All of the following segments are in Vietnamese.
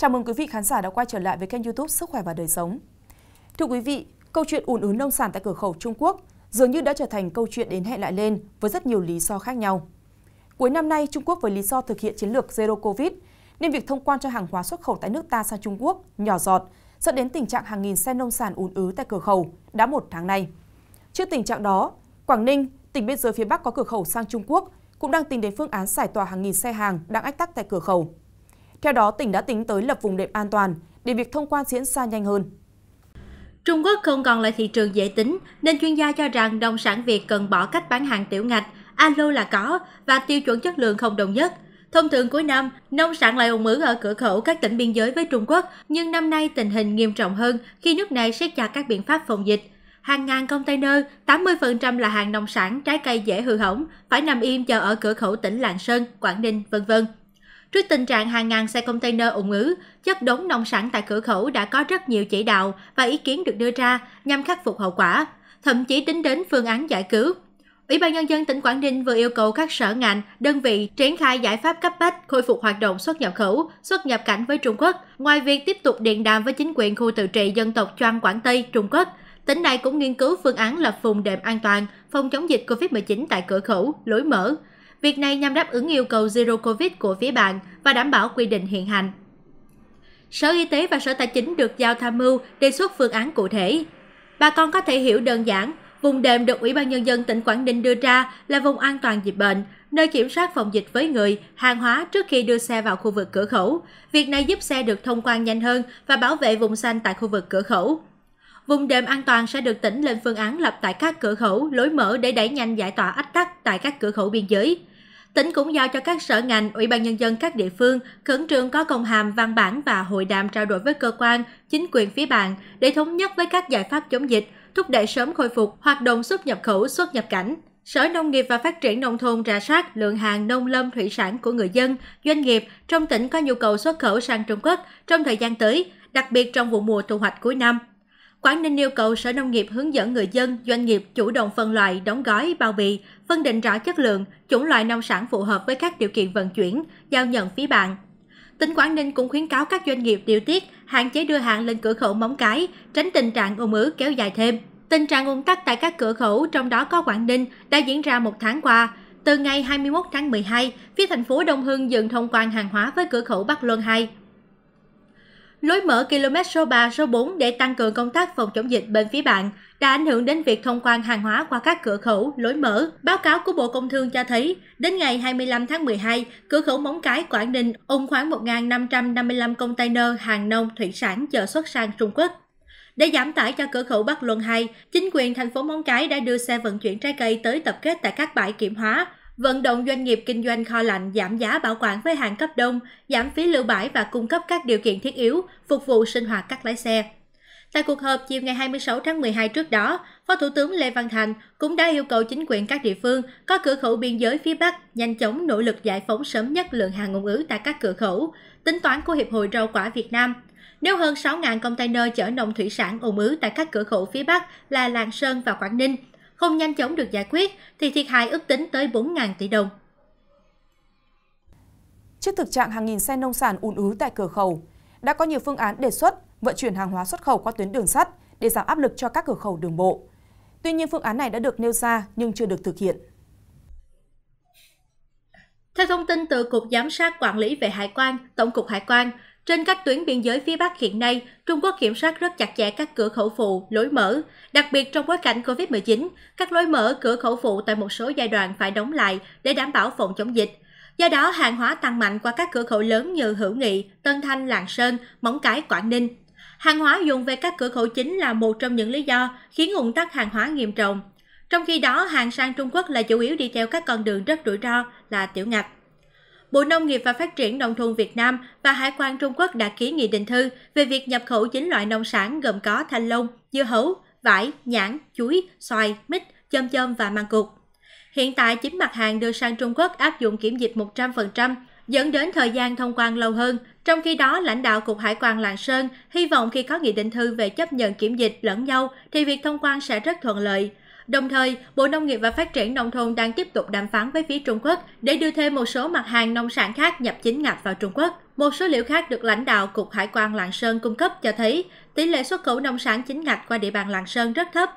Chào mừng quý vị khán giả đã quay trở lại với kênh youtube Sức khỏe và đời sống. Thưa quý vị, câu chuyện ùn ứ nông sản tại cửa khẩu Trung Quốc dường như đã trở thành câu chuyện đến hẹn lại lên với rất nhiều lý do khác nhau. Cuối năm nay, Trung Quốc với lý do thực hiện chiến lược Zero Covid nên việc thông quan cho hàng hóa xuất khẩu tại nước ta sang Trung Quốc nhỏ giọt dẫn đến tình trạng hàng nghìn xe nông sản ùn ứ tại cửa khẩu đã một tháng nay. Trước tình trạng đó, Quảng Ninh, tỉnh biên giới phía Bắc có cửa khẩu sang Trung Quốc cũng đang tính đến phương án giải tỏa hàng nghìn xe hàng đang ách tắc tại cửa khẩu. Theo đó, tỉnh đã tính tới lập vùng đệm an toàn để việc thông quan diễn ra nhanh hơn. Trung Quốc không còn là thị trường dễ tính, nên chuyên gia cho rằng nông sản Việt cần bỏ cách bán hàng tiểu ngạch, alo là có và tiêu chuẩn chất lượng không đồng nhất. Thông thường cuối năm, nông sản lại ủng ứ ở cửa khẩu các tỉnh biên giới với Trung Quốc, nhưng năm nay tình hình nghiêm trọng hơn khi nước này siết chặt các biện pháp phòng dịch. Hàng ngàn container, 80% là hàng nông sản, trái cây dễ hư hỏng, phải nằm im chờ ở cửa khẩu tỉnh Lạng Sơn, Quảng Ninh, vân vân trước tình trạng hàng ngàn xe container ủng ứ chất đống nông sản tại cửa khẩu đã có rất nhiều chỉ đạo và ý kiến được đưa ra nhằm khắc phục hậu quả thậm chí tính đến phương án giải cứu Ủy ban Nhân dân tỉnh Quảng Ninh vừa yêu cầu các sở ngành, đơn vị triển khai giải pháp cấp bách khôi phục hoạt động xuất nhập khẩu, xuất nhập cảnh với Trung Quốc. Ngoài việc tiếp tục điện đàm với chính quyền khu tự trị dân tộc Choang Quảng Tây, Trung Quốc, tỉnh này cũng nghiên cứu phương án lập vùng đệm an toàn phòng chống dịch COVID-19 tại cửa khẩu, lối mở, Việc này nhằm đáp ứng yêu cầu Zero Covid của phía bạn và đảm bảo quy định hiện hành. Sở Y tế và Sở Tài chính được giao tham mưu đề xuất phương án cụ thể. Bà con có thể hiểu đơn giản, vùng đệm được Ủy ban Nhân dân tỉnh Quảng Ninh đưa ra là vùng an toàn dịch bệnh, nơi kiểm soát phòng dịch với người, hàng hóa trước khi đưa xe vào khu vực cửa khẩu. Việc này giúp xe được thông quan nhanh hơn và bảo vệ vùng xanh tại khu vực cửa khẩu vùng đệm an toàn sẽ được tỉnh lên phương án lập tại các cửa khẩu lối mở để đẩy nhanh giải tỏa ách tắc tại các cửa khẩu biên giới tỉnh cũng giao cho các sở ngành, ủy ban nhân dân các địa phương khẩn trương có công hàm văn bản và hội đàm trao đổi với cơ quan, chính quyền phía bạn để thống nhất với các giải pháp chống dịch, thúc đẩy sớm khôi phục hoạt động xuất nhập khẩu, xuất nhập cảnh. Sở Nông nghiệp và Phát triển Nông thôn rà soát lượng hàng nông lâm thủy sản của người dân, doanh nghiệp trong tỉnh có nhu cầu xuất khẩu sang Trung Quốc trong thời gian tới, đặc biệt trong vụ mùa thu hoạch cuối năm quảng ninh yêu cầu sở nông nghiệp hướng dẫn người dân doanh nghiệp chủ động phân loại đóng gói bao bì phân định rõ chất lượng chủng loại nông sản phù hợp với các điều kiện vận chuyển giao nhận phí bạn tỉnh quảng ninh cũng khuyến cáo các doanh nghiệp điều tiết hạn chế đưa hàng lên cửa khẩu móng cái tránh tình trạng ùn ứ kéo dài thêm tình trạng ùn tắc tại các cửa khẩu trong đó có quảng ninh đã diễn ra một tháng qua từ ngày 21 tháng 12, phía thành phố Đông Hưng dừng thông quan hàng hóa với cửa khẩu Bắc Luân 2 lối mở km số ba, số bốn để tăng cường công tác phòng chống dịch bên phía bạn đã ảnh hưởng đến việc thông quan hàng hóa qua các cửa khẩu, lối mở. Báo cáo của Bộ Công Thương cho thấy, đến ngày 25 tháng 12, cửa khẩu Móng Cái, Quảng Ninh ôm khoảng 1.555 container hàng nông, thủy sản chờ xuất sang Trung Quốc. Để giảm tải cho cửa khẩu Bắc Luân 2, chính quyền thành phố Móng Cái đã đưa xe vận chuyển trái cây tới tập kết tại các bãi kiểm hóa, vận động doanh nghiệp kinh doanh kho lạnh giảm giá bảo quản với hàng cấp đông, giảm phí lưu bãi và cung cấp các điều kiện thiết yếu, phục vụ sinh hoạt các lái xe. Tại cuộc họp chiều ngày 26 tháng 12 trước đó, Phó Thủ tướng Lê Văn Thành cũng đã yêu cầu chính quyền các địa phương có cửa khẩu biên giới phía Bắc nhanh chóng nỗ lực giải phóng sớm nhất lượng hàng ngôn ứ tại các cửa khẩu, tính toán của Hiệp hội Rau quả Việt Nam. Nếu hơn 6.000 container chở nông thủy sản ủng ứ tại các cửa khẩu phía Bắc là làng Sơn và Quảng Ninh, không nhanh chóng được giải quyết thì thiệt hại ước tính tới 4.000 tỷ đồng. Trước thực trạng hàng nghìn xe nông sản ùn ứ tại cửa khẩu, đã có nhiều phương án đề xuất vận chuyển hàng hóa xuất khẩu qua tuyến đường sắt để giảm áp lực cho các cửa khẩu đường bộ. Tuy nhiên phương án này đã được nêu ra nhưng chưa được thực hiện. Theo thông tin từ Cục Giám sát Quản lý về Hải quan, Tổng cục Hải quan, trên các tuyến biên giới phía Bắc hiện nay, Trung Quốc kiểm soát rất chặt chẽ các cửa khẩu phụ, lối mở. Đặc biệt trong bối cảnh COVID-19, các lối mở, cửa khẩu phụ tại một số giai đoạn phải đóng lại để đảm bảo phòng chống dịch. Do đó, hàng hóa tăng mạnh qua các cửa khẩu lớn như Hữu Nghị, Tân Thanh, Lạng Sơn, Móng Cái, Quảng Ninh. Hàng hóa dùng về các cửa khẩu chính là một trong những lý do khiến ủng tắc hàng hóa nghiêm trọng. Trong khi đó, hàng sang Trung Quốc là chủ yếu đi theo các con đường rất rủi ro là tiểu ngạch. Bộ Nông nghiệp và Phát triển Nông thôn Việt Nam và Hải quan Trung Quốc đã ký nghị định thư về việc nhập khẩu chín loại nông sản gồm có thanh long, dưa hấu, vải, nhãn, chuối, xoài, mít, chôm chôm và măng cụt. Hiện tại, chín mặt hàng đưa sang Trung Quốc áp dụng kiểm dịch 100%, dẫn đến thời gian thông quan lâu hơn. Trong khi đó, lãnh đạo Cục Hải quan Lạng Sơn hy vọng khi có nghị định thư về chấp nhận kiểm dịch lẫn nhau thì việc thông quan sẽ rất thuận lợi đồng thời bộ nông nghiệp và phát triển nông thôn đang tiếp tục đàm phán với phía trung quốc để đưa thêm một số mặt hàng nông sản khác nhập chính ngạch vào trung quốc một số liệu khác được lãnh đạo cục hải quan lạng sơn cung cấp cho thấy tỷ lệ xuất khẩu nông sản chính ngạch qua địa bàn lạng sơn rất thấp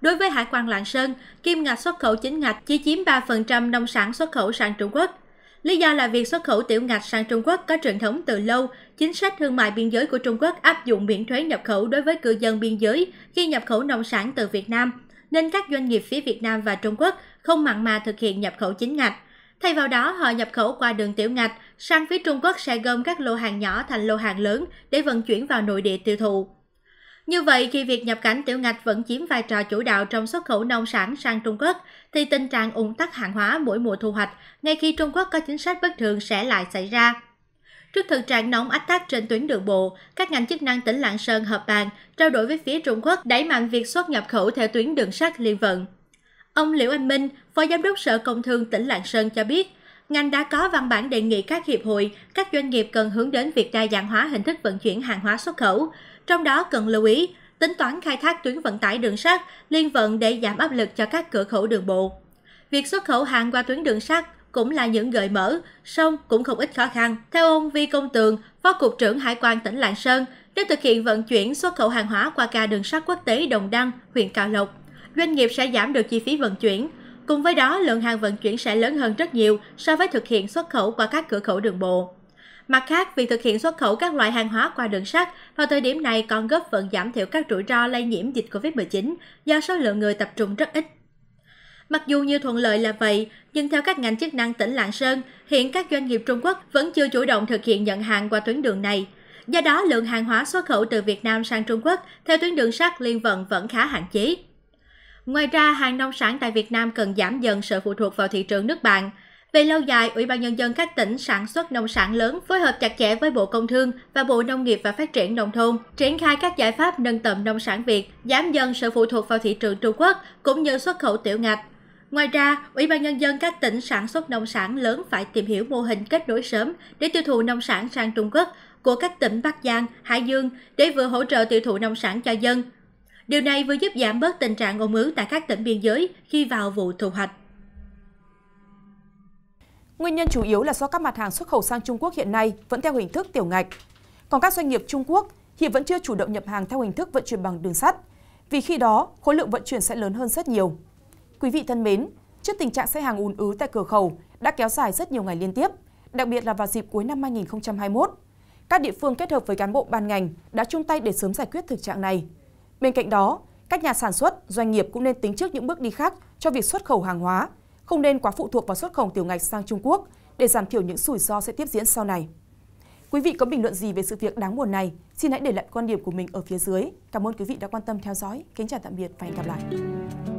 Đối với hải quan Lạng Sơn, kim ngạch xuất khẩu chính ngạch chỉ chiếm 3% nông sản xuất khẩu sang Trung Quốc. Lý do là việc xuất khẩu tiểu ngạch sang Trung Quốc có truyền thống từ lâu, chính sách thương mại biên giới của Trung Quốc áp dụng miễn thuế nhập khẩu đối với cư dân biên giới khi nhập khẩu nông sản từ Việt Nam nên các doanh nghiệp phía Việt Nam và Trung Quốc không mặn mà thực hiện nhập khẩu chính ngạch. Thay vào đó, họ nhập khẩu qua đường tiểu ngạch, sang phía Trung Quốc sẽ gom các lô hàng nhỏ thành lô hàng lớn để vận chuyển vào nội địa tiêu thụ. Như vậy, khi việc nhập cảnh tiểu ngạch vẫn chiếm vai trò chủ đạo trong xuất khẩu nông sản sang Trung Quốc, thì tình trạng ủng tắc hàng hóa mỗi mùa thu hoạch ngay khi Trung Quốc có chính sách bất thường sẽ lại xảy ra. Trước thực trạng nóng ách tắc trên tuyến đường bộ, các ngành chức năng tỉnh Lạng Sơn hợp bàn trao đổi với phía Trung Quốc đẩy mạnh việc xuất nhập khẩu theo tuyến đường sắt liên vận. Ông Liễu Anh Minh, Phó Giám đốc Sở Công Thương tỉnh Lạng Sơn cho biết, ngành đã có văn bản đề nghị các hiệp hội, các doanh nghiệp cần hướng đến việc đa dạng hóa hình thức vận chuyển hàng hóa xuất khẩu. Trong đó cần lưu ý, tính toán khai thác tuyến vận tải đường sắt liên vận để giảm áp lực cho các cửa khẩu đường bộ. Việc xuất khẩu hàng qua tuyến đường sắt cũng là những gợi mở, song cũng không ít khó khăn. Theo ông Vi Công Tường, Phó Cục trưởng Hải quan tỉnh Lạng Sơn, để thực hiện vận chuyển xuất khẩu hàng hóa qua ca đường sắt quốc tế Đồng Đăng, huyện Cao Lộc, doanh nghiệp sẽ giảm được chi phí vận chuyển. Cùng với đó, lượng hàng vận chuyển sẽ lớn hơn rất nhiều so với thực hiện xuất khẩu qua các cửa khẩu đường bộ. Mặt khác, việc thực hiện xuất khẩu các loại hàng hóa qua đường sắt vào thời điểm này còn góp phần giảm thiểu các rủi ro lây nhiễm dịch COVID-19 do số lượng người tập trung rất ít. Mặc dù nhiều thuận lợi là vậy, nhưng theo các ngành chức năng tỉnh Lạng Sơn, hiện các doanh nghiệp Trung Quốc vẫn chưa chủ động thực hiện nhận hàng qua tuyến đường này. Do đó, lượng hàng hóa xuất khẩu từ Việt Nam sang Trung Quốc theo tuyến đường sắt liên vận vẫn khá hạn chế. Ngoài ra, hàng nông sản tại Việt Nam cần giảm dần sự phụ thuộc vào thị trường nước bạn. Về lâu dài, Ủy ban Nhân dân các tỉnh sản xuất nông sản lớn phối hợp chặt chẽ với Bộ Công Thương và Bộ Nông nghiệp và Phát triển Nông thôn, triển khai các giải pháp nâng tầm nông sản Việt, giảm dần sự phụ thuộc vào thị trường Trung Quốc cũng như xuất khẩu tiểu ngạch. Ngoài ra, Ủy ban Nhân dân các tỉnh sản xuất nông sản lớn phải tìm hiểu mô hình kết nối sớm để tiêu thụ nông sản sang Trung Quốc của các tỉnh Bắc Giang, Hải Dương để vừa hỗ trợ tiêu thụ nông sản cho dân. Điều này vừa giúp giảm bớt tình trạng ồn ứ tại các tỉnh biên giới khi vào vụ thu hoạch. Nguyên nhân chủ yếu là do các mặt hàng xuất khẩu sang Trung Quốc hiện nay vẫn theo hình thức tiểu ngạch. Còn các doanh nghiệp Trung Quốc hiện vẫn chưa chủ động nhập hàng theo hình thức vận chuyển bằng đường sắt, vì khi đó khối lượng vận chuyển sẽ lớn hơn rất nhiều. Quý vị thân mến, trước tình trạng xe hàng ùn ứ tại cửa khẩu đã kéo dài rất nhiều ngày liên tiếp, đặc biệt là vào dịp cuối năm 2021, các địa phương kết hợp với cán bộ ban ngành đã chung tay để sớm giải quyết thực trạng này. Bên cạnh đó, các nhà sản xuất, doanh nghiệp cũng nên tính trước những bước đi khác cho việc xuất khẩu hàng hóa, không nên quá phụ thuộc vào xuất khẩu tiểu ngạch sang Trung Quốc để giảm thiểu những rủi ro sẽ tiếp diễn sau này. Quý vị có bình luận gì về sự việc đáng buồn này? Xin hãy để lại quan điểm của mình ở phía dưới. Cảm ơn quý vị đã quan tâm theo dõi. Kính chào tạm biệt và hẹn gặp lại.